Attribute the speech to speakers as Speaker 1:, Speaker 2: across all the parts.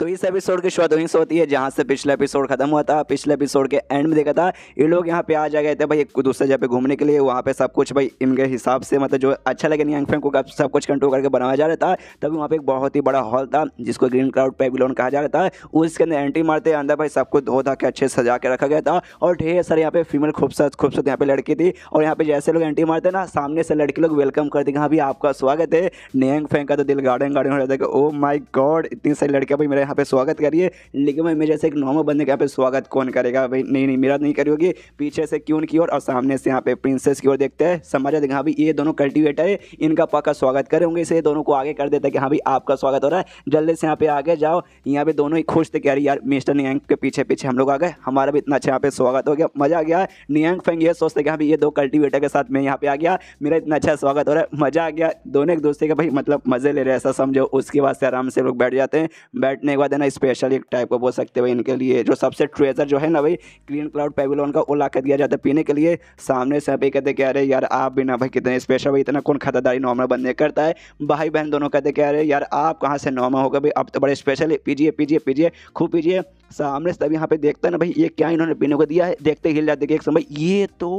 Speaker 1: तो इस एपिसोड की शुरुआत वहीं से होती है जहाँ से पिछला एपिसोड खत्म हुआ था पिछले एपिसोड के एंड में देखा था ये लोग यहाँ पे आ जा गए थे भाई एक दूसरे जगह पे घूमने के लिए वहाँ पे सब कुछ भाई इनके हिसाब से मतलब जो अच्छा लगे यंग फैन को सब कुछ कंट्रोल करके बनाया जा रहा था तभी वहाँ पे एक बहुत ही बड़ा हॉल था जिसको ग्रीन क्राउड पेबिलोन कहा जा रहा था उसके अंदर एंट्री मारते अंदर भाई कुछ धो धा के अच्छे सजा के रखा गया था और ढेर सारे यहाँ पे फीमेल खूबसूरत खूबसूरत यहाँ पे लड़की थी और यहाँ पे जैसे लोग एंट्री मारते ना सामने से लड़की लोग वेलकम करते हाँ भी आपका स्वागत है नियंग फैंग का तो दिल गार्डन गार्डन हो जाता है ओ माई oh गॉड इतनी सारी लड़कियाँ भाई मेरे यहाँ पे स्वागत करिए लेकिन भाई मेरे जैसे एक नॉर्मल बंदे का यहाँ पे स्वागत कौन करेगा भाई नहीं नहीं मेरा नहीं करोगी पीछे से क्यून की ओर और, सामने से यहाँ पे प्रिंसेस की ओर देखते हैं समझ रहे हाँ भाई ये दोनों कल्टिवेटर है इनका पक्का स्वागत होंगे इसे दोनों को आगे कर देता है कि हाँ भाई आपका स्वागत हो रहा है जल्दी से यहाँ पे आगे जाओ यहाँ पे दोनों ही खुश थे कि यार यार मिस्टर नियंग के पीछे पीछे हम लोग आ गए हमारा भी इतना अच्छा यहाँ पे स्वागत हो गया मज़ा आ गया नियंग फेंग ये सोचते कि हाँ भाई ये दो कल्टिवेटर के साथ मैं यहाँ पे आ गया मेरा इतना अच्छा स्वागत हो रहा है मज़ा आ गया दोनों एक दूसरे का भाई मतलब मज़े ले रहे ऐसा समझो उसके बाद से आराम से लोग बैठ जाते हैं बैठने के बाद है ना स्पेशल एक टाइप का बोल सकते हो इनके लिए जो सबसे ट्रेजर जो है ना भाई ग्रीन क्लाउड पेविलोन का वो ला कर दिया जाता है पीने के लिए सामने से भाई कहते क्या अरे यार आप भी ना भाई कितने स्पेशल भाई इतना कौन खतरदारी नॉर्मल बनने करता है भाई बहन दोनों कहते क्या अरे यार आप कहाँ से नॉर्मल होगा भाई अब तो बड़े स्पेशल पीजिए पीजिए पीजिए खूब पीजिए सामने से तब यहाँ पे देखता है ना भाई ये क्या इन्होंने पीने को दिया है देखते हिल जाते एक समय ये तो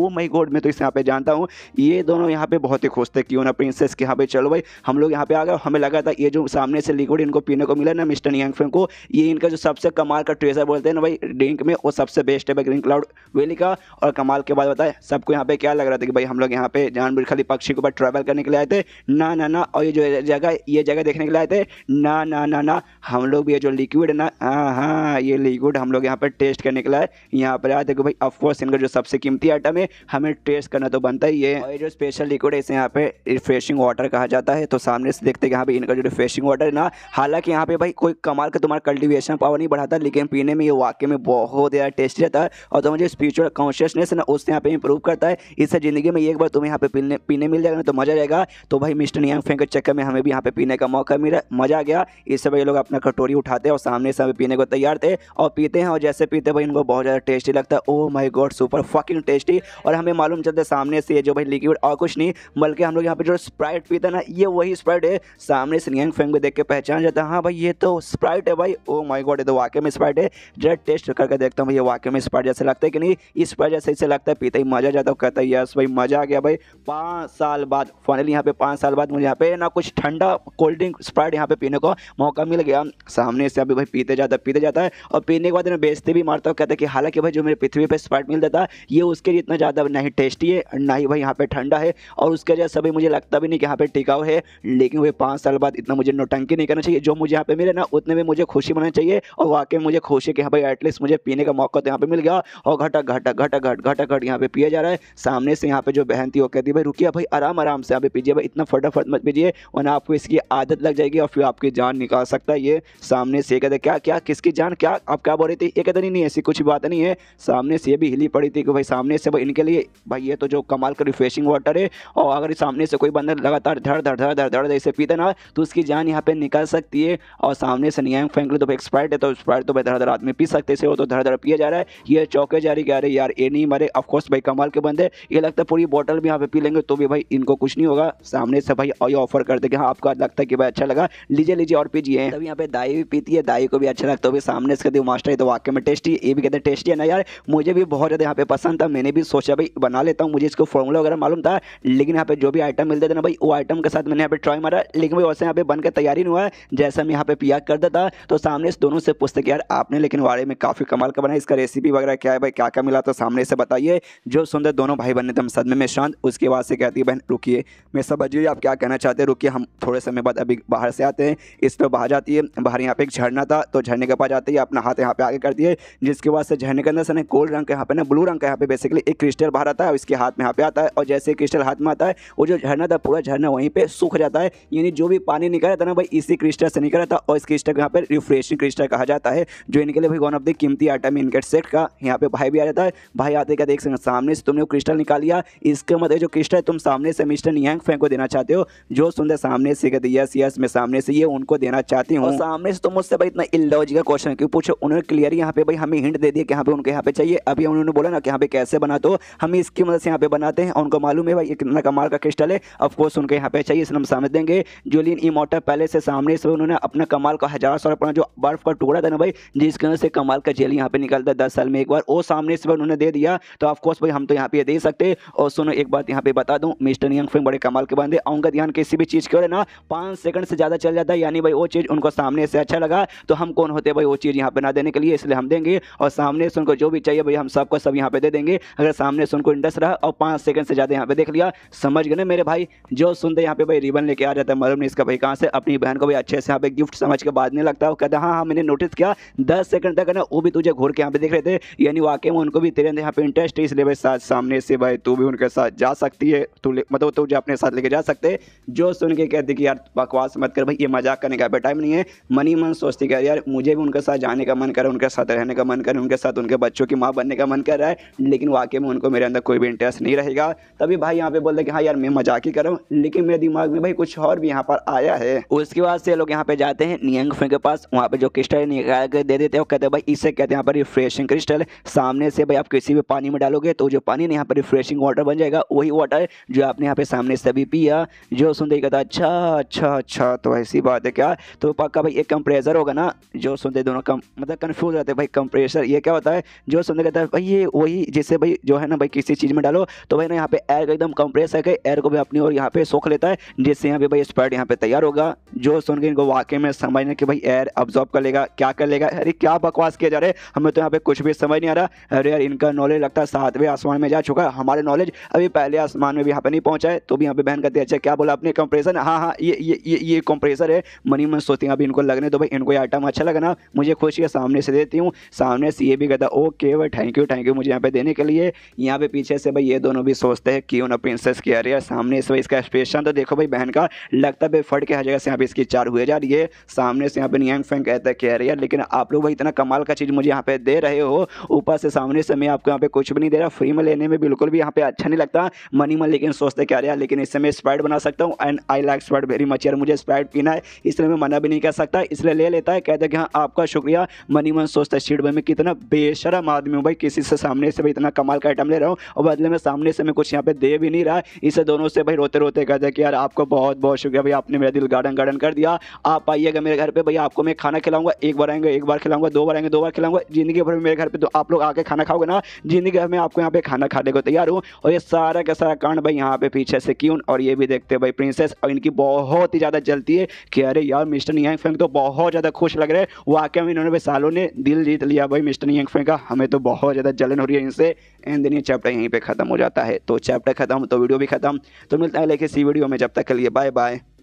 Speaker 1: ओ माई गॉड मैं तो इस यहाँ पे जानता हूँ ये दोनों यहाँ पे बहुत ही खुश थे क्यों ना प्रिंसेस के यहाँ पे चलो भाई हम लोग यहाँ पे आ गए हमें लगा था ये जो सामने से लिक्विड इनको पीने को मिला ना मिस्टर वेस्टर्न यंग फिल्म को ये इनका जो सबसे कमाल का ट्रेसर बोलते हैं ना भाई ड्रिंक में वो सबसे बेस्ट है ग्रीन क्लाउड वेली का और कमाल के बाद बताए सबको यहाँ पे क्या लग रहा था कि भाई हम लोग यहाँ पे जानबूझ खाली पक्षी के ऊपर ट्रैवल करने के लिए आए थे ना ना ना और ये जो जगह ये जगह देखने के लिए आए थे ना ना ना ना हम लोग भी ये जो लिक्विड है ना हाँ हाँ ये लिक्विड हम लोग यहाँ पर टेस्ट करने के लिए यहाँ पर आए थे कि भाई ऑफकोर्स इनका जो सबसे कीमती आइटम है हमें टेस्ट करना तो बनता ही है और ये जो स्पेशल लिक्विड है इसे यहाँ पे रिफ्रेशिंग वाटर कहा जाता है तो सामने से देखते हैं यहाँ पे इनका जो रिफ्रेशिंग वाटर है ना हालांकि यहाँ पे भाई कोई कोई कमाल का तुम्हारा कल्टिवेशन पावर नहीं बढ़ाता लेकिन पीने में ये वाकई में बहुत ज़्यादा टेस्टी रहता है और तुम्हें जो स्पिरिचुअल कॉन्शियसनेस है ना उससे यहाँ पे इंप्रूव करता है इससे ज़िंदगी में एक बार तुम्हें यहाँ पे पीने पीने मिल जाएगा ना तो मज़ा रहेगा तो भाई मिस्टर नियंग फेंग के चक्कर में हमें भी यहाँ पे पीने का मौका मिला मज़ा आ गया इससे भाई ये लोग अपना कटोरी उठाते हैं और सामने से हमें पीने को तैयार थे और पीते हैं और जैसे पीते भाई इनको बहुत ज़्यादा टेस्टी लगता है oh my god super fucking tasty और हमें मालूम चलता है सामने से जो भाई लिक्विड और कुछ नहीं बल्कि हम लोग यहाँ पे जो स्प्राइट पीते ना ये वही स्प्राइट है सामने से नियंग फेंग को देख के पहचान जाता है हाँ भाई ये तो स्प्राइट है भाई ओ माय गॉड ये तो वाकई में स्प्राइट है जरा टेस्ट करके देखता हूँ ये वाकई में स्प्राइट जैसे लगता है कि नहीं इस स्प्राइट जैसे इसे लगता है पीता ही मजा जाता हूँ कहता है यस भाई मज़ा आ गया भाई पाँच साल बाद फाइनली यहाँ पे पाँच साल बाद मुझे यहाँ पे ना कुछ ठंडा कोल्ड ड्रिंक स्प्राइट यहाँ पे पीने को मौका मिल गया सामने से अभी भाई पीते जाता पीते जाता है और पीने के बाद इन्हें बेचते भी मारता हूँ कहता है कि हालांकि भाई जो मेरे पृथ्वी पर स्प्राइट मिल जाता ये उसके लिए इतना ज़्यादा ना ही टेस्टी है ना ही भाई यहाँ पे ठंडा है और उसके जैसे सभी मुझे लगता भी नहीं कि यहाँ पे टिकाऊ है लेकिन भाई पाँच साल बाद इतना मुझे नोटंकी नहीं करना चाहिए जो मुझे यहाँ पे मिले ना उतने में मुझे खुशी मनानी चाहिए और वाकई मुझे खुशी कि हाँ भाई एटलीस्ट मुझे पीने का मौका तो यहाँ पे मिल गया और घटक घटक घटक घट घटक घट यहाँ पे पिया जा रहा है सामने से यहाँ पे जो बहन थी वो कहती है भाई रुकिए भाई आराम आराम से यहाँ पे पीजिए भाई इतना फटाफट मत पीजिए वरना आपको इसकी आदत लग जाएगी और फिर आपकी जान निकाल सकता है ये सामने से कहते क्या क्या किसकी जान क्या आप क्या बोल रही थी ये कहते नहीं नहीं ऐसी कुछ बात नहीं है सामने से भी हिली पड़ी थी कि भाई सामने से भाई इनके लिए भाई ये तो जो कमाल का रिफ्रेशिंग वाटर है और अगर सामने से कोई बंदा लगातार धड़ धड़ धड़ धड़ धड़ ऐसे पीते ना तो उसकी जान यहाँ पे निकाल सकती है और सामने से नहीं आए फ्रेंकली तो एक्सपायर है तो एक्सपायर तो भाई धड़ा धड़ा आदमी पी सकते से वो तो धड़ा धड़ा पिया जा रहा है ये चौके जा रही अरे यार ये नहीं मरे ऑफकोर्स भाई कमाल के बंदे ये लगता है पूरी बॉटल भी यहाँ पे पी लेंगे तो भी भाई इनको कुछ नहीं होगा सामने से भाई और ऑफर कर देगा हाँ आपको लगता है कि भाई अच्छा लगा लीजिए लीजिए और पीजिए तब यहाँ पे दाई भी पीती है दाई को भी अच्छा लगता है भी सामने से कहते मास्टर तो है तो वाक्य में टेस्टी ये भी कहते हैं टेस्टी है ना यार मुझे भी बहुत ज़्यादा यहाँ पे पसंद था मैंने भी सोचा भाई बना लेता हूँ मुझे इसको फॉर्मूला वगैरह मालूम था लेकिन यहाँ पे जो भी आइटम मिलते थे ना भाई वो आइटम के साथ मैंने यहाँ पे ट्राई मारा लेकिन भाई वैसे यहाँ पे बन के तैयार नहीं हुआ है जैसे हम यहाँ पे पिया करता था तो सामने से दोनों से पूछते कि यार आपने लेकिन वाड़े में काफ़ी कमाल का बनाया इसका रेसिपी वगैरह क्या है भाई क्या क्या मिला तो सामने से बताइए जो सुंदर दोनों भाई बने तम सदमे में शांत उसके बाद से कहती है बहन रुकी मैं सब लीजिए आप क्या कहना चाहते हैं रुकी हम थोड़े समय बाद अभी बाहर से आते हैं इस पर बाहर जाती है बाहर यहाँ पर एक झरना था तो झरने के पास जाती है अपना हाथ यहाँ पर आगे करती है जिसके बाद से झरने के अंदर से गोल्ड रंग का यहाँ पर ना ब्लू रंग का यहाँ पर बेसिकली एक क्रिस्टल बाहर आता है और इसके हाथ में यहाँ पे आता है और जैसे क्रिस्टल हाथ में आता है वो जो झरना था पूरा झरना वहीं पर सूख जाता है यानी जो भी पानी निकल रहा था ना भाई इसी क्रिस्टल से निकल रहा था और इसके क्रिस्टल यहाँ पर रिफ्रेशिंग क्रिस्टल कहा जाता है जो इनके लिए वन ऑफ द कीमती आइटम इनके सेट का यहाँ पे भाई भी आ जाता है भाई आते क्या देख सकते सामने से तुमने वो क्रिस्टल निकाल लिया इसके मतलब जो क्रिस्टल तुम सामने से मिस्टर निहंग फैंक को देना चाहते हो जो सुनते सामने से कहते यस यस मैं सामने से ये उनको देना चाहती हूँ सामने से तुम तो मुझसे भाई इतना इलॉजी का क्वेश्चन क्यों पूछो उन्होंने क्लियर यहाँ पे भाई हमें हिंट दे दिया कि यहाँ पे उनके यहाँ पे चाहिए अभी उन्होंने बोला ना कि यहाँ पे कैसे बना दो हम इसकी मदद से यहाँ पे बनाते हैं उनको मालूम है भाई ये कितना कमाल का क्रिस्टल है ऑफकोर्स उनके यहाँ पे चाहिए इसलिए हम समझ देंगे जूलियन इमोटर पहले से सामने से उन्होंने अपना कमाल का हज़ार साल पुराना जो बर्फ़ का टुकड़ा था ना भाई जिसके अंदर से कमाल का जेल यहाँ पे निकलता है दस साल में एक बार वो सामने से उन्होंने दे दिया तो ऑफकोर्स भाई हम तो यहाँ पे दे सकते और सुनो एक बात यहाँ पे बता दूँ मिस्टर यंग फिल्म बड़े कमाल के बांधे उनका ध्यान किसी भी चीज़ की ओर ना पाँच सेकंड से ज़्यादा चल जाता है यानी भाई वो चीज़ उनको सामने से अच्छा लगा तो हम कौन होते भाई वो चीज़ यहाँ पर ना देने के लिए इसलिए हम देंगे और सामने से उनको जो भी चाहिए भाई हम सबको सब यहाँ पर दे देंगे अगर सामने से उनको इंटरेस्ट रहा और पाँच सेकंड से ज़्यादा यहाँ पर देख लिया समझ गए ना मेरे भाई जो सुनते यहाँ पे भाई रिबन लेके आ जाता है मालूम नहीं इसका भाई कहाँ से अपनी बहन को भी अच्छे से यहाँ पे गिफ्ट समझ के बाजने लगता है वो कहता है हाँ हाँ मैंने नोटिस किया दस सेकंड तक ना वो भी तुझे घूर के यहाँ पे देख रहे थे यानी वाकई में उनको भी तेरे अंदर यहाँ पे इंटरेस्ट है इसलिए भाई साथ सामने से भाई तू भी उनके साथ जा सकती है तू मतलब तुझे अपने साथ लेके जा सकते जो सुन के कहते कि यार बकवास मत कर भाई ये मजाक करने का टाइम नहीं है मनी मन सोचती कह यार मुझे भी उनके साथ जाने का मन करे उनके साथ रहने का मन करे उनके साथ उनके बच्चों की माँ बनने का मन कर रहा है लेकिन वाकई में उनको मेरे अंदर कोई भी इंटरेस्ट नहीं रहेगा तभी भाई यहाँ पे बोलते कि हाँ यार मैं मजाक ही करूँ लेकिन मेरे दिमाग में भाई कुछ और भी यहाँ पर आया है उसके बाद से लोग यहाँ पे जाते हैं यंग फ्रेंड के पास वहाँ पे जो क्रिस्टल है निकाल कर दे देते हैं वो कहते हैं भाई इसे कहते हैं यहाँ पर रिफ्रेशिंग क्रिस्टल है सामने से भाई आप किसी भी पानी में डालोगे तो जो पानी ना यहाँ पर रिफ्रेशिंग वाटर बन जाएगा वही वाटर जो आपने यहाँ पे सामने से भी पिया जो सुनते ही कहता अच्छा अच्छा अच्छा तो ऐसी बात है क्या तो पक्का भाई एक कंप्रेसर होगा ना जो सुनते दोनों कम मतलब कन्फ्यूज रहते हैं भाई कंप्रेसर ये क्या होता है जो सुनते कहता है भाई ये वही जिससे भाई जो है ना भाई किसी चीज़ में डालो तो भाई ना यहाँ पे एयर एकदम कंप्रेस है एयर को भी अपनी और यहाँ पे सोख लेता है जिससे यहाँ पे भाई स्प्राइट यहाँ पे तैयार होगा जो सुन के इनको वाकई में समझने हैं कि भाई एयर ऑब्जॉर्व कर लेगा क्या कर लेगा अरे क्या बकवास किया जा रहा है हमें तो यहाँ पे कुछ भी समझ नहीं आ रहा अरे यार इनका नॉलेज लगता है सातवें आसमान में जा चुका है हमारे नॉलेज अभी पहले आसमान में भी यहाँ पे नहीं पहुँचा है तो भी यहाँ पे बहन कहती है अच्छा क्या बोला अपने कंप्रेसर हाँ हाँ ये ये ये ये कंप्रेसर है मनी मन सोचते हूँ अभी इनको लगने तो भाई इनको ये आइटम अच्छा लगना मुझे खुशी है सामने से देती हूँ सामने से ये भी कहता ओके भाई थैंक यू थैंक यू मुझे यहाँ पे देने के लिए यहाँ पे पीछे से भाई ये दोनों भी सोचते हैं क्यों ना प्रिंसेस की अरे यार सामने से इसका एक्सप्रेशन तो देखो भाई बहन का लगता है फट के हर जगह से यहाँ पे इसकी चार हुए जा रही है सामने सामने से यहाँ पे नियांग फेंग कहता है कह रही है लेकिन आप लोग भाई इतना कमाल का चीज़ मुझे यहाँ पे दे रहे हो ऊपर से सामने से मैं आपको यहाँ पे कुछ भी नहीं दे रहा फ्री में लेने में बिल्कुल भी यहाँ पे अच्छा नहीं लगता मनी मन लेकिन सोचते क्या रहा लेकिन इससे मैं स्प्राइट बना सकता हूँ and I like Sprite very much यार मुझे स्प्राइट पीना है इसलिए मैं मना भी नहीं कर सकता इसलिए ले लेता है कहते कि हाँ आपका शुक्रिया मनी मन सोचता है शीट भाई मैं कितना बेशरम आदमी हूँ भाई किसी से सामने से भाई इतना कमाल का आइटम ले रहा हूँ और बदले में सामने से मैं कुछ यहाँ पे दे भी नहीं रहा इसे दोनों से भाई रोते रोते कहते कि यार आपको बहुत बहुत शुक्रिया भाई आपने मेरा दिल गार्डन गार्डन कर दिया आप आइएगा मेरे घर पे भैया आपको मैं खाना खिलाऊंगा एक बार आएंगे एक बार खिलाऊंगा दो बार आएंगे दो बार खिलाऊंगा जिंदगी भर में मेरे घर पे तो आप लोग आके खाना खाओगे ना जिंदगी भर में आपको यहाँ पे खाना खाने को तैयार हूँ और ये सारा का सारा कांड भाई यहाँ पे पीछे से क्यों और ये भी देखते हैं भाई प्रिंसेस और इनकी बहुत ही ज़्यादा जलती है कि अरे यार मिस्टर नियांग फेंग तो बहुत ज़्यादा खुश लग रहे हैं वाकई में इन्होंने भाई सालों ने दिल जीत लिया भाई मिस्टर नियांग फेंग का हमें तो बहुत ज़्यादा जलन हो रही है इनसे एंड दिन ये चैप्टर यहीं पर खत्म हो जाता है तो चैप्टर खत्म तो वीडियो भी खत्म तो मिलता है लेके सी वीडियो में जब तक के लिए बाय बाय